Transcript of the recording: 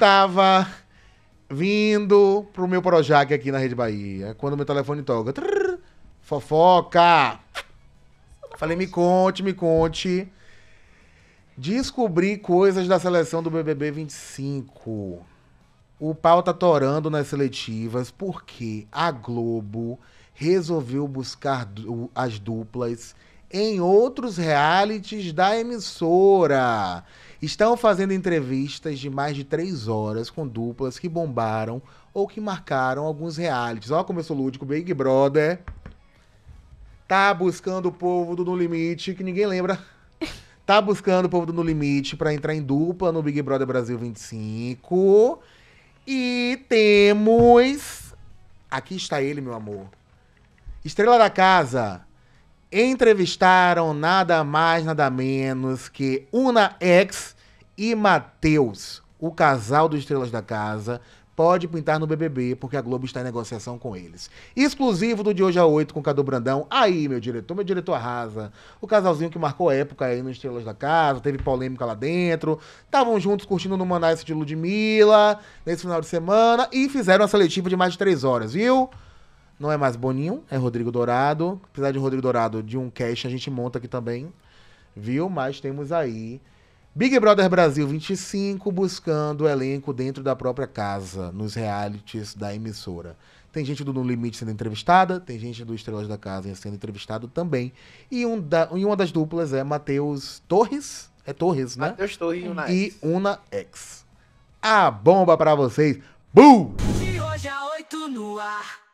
estava vindo pro meu Projac aqui na Rede Bahia, quando meu telefone toca. Trrr, fofoca! Falei, me conte, me conte. Descobri coisas da seleção do BBB 25. O pau tá torando nas seletivas porque a Globo resolveu buscar as duplas em outros realities da emissora estão fazendo entrevistas de mais de três horas com duplas que bombaram ou que marcaram alguns realities. Ó, começou lúdico, Big Brother. Tá buscando o povo do No Limite, que ninguém lembra. Tá buscando o povo do No Limite para entrar em dupla no Big Brother Brasil 25. E temos. Aqui está ele, meu amor. Estrela da casa, entrevistaram nada mais, nada menos que Una X e Matheus, o casal dos Estrelas da Casa, pode pintar no BBB, porque a Globo está em negociação com eles. Exclusivo do de hoje a é 8 com Cadu Brandão. Aí, meu diretor, meu diretor arrasa. O casalzinho que marcou época aí nos Estrelas da Casa, teve polêmica lá dentro. Estavam juntos curtindo no Manaus de Ludmilla nesse final de semana e fizeram a seletiva de mais de três horas, viu? Não é mais Boninho, é Rodrigo Dourado. Apesar de Rodrigo Dourado, de um cast a gente monta aqui também, viu? Mas temos aí Big Brother Brasil 25 buscando elenco dentro da própria casa, nos realities da emissora. Tem gente do No Limite sendo entrevistada, tem gente do Estrelas da Casa sendo entrevistado também. E, um da, e uma das duplas é Matheus Torres, é Torres, né? Matheus Torres e Una E Una X. A bomba para vocês. Boom! De hoje a 8 no ar.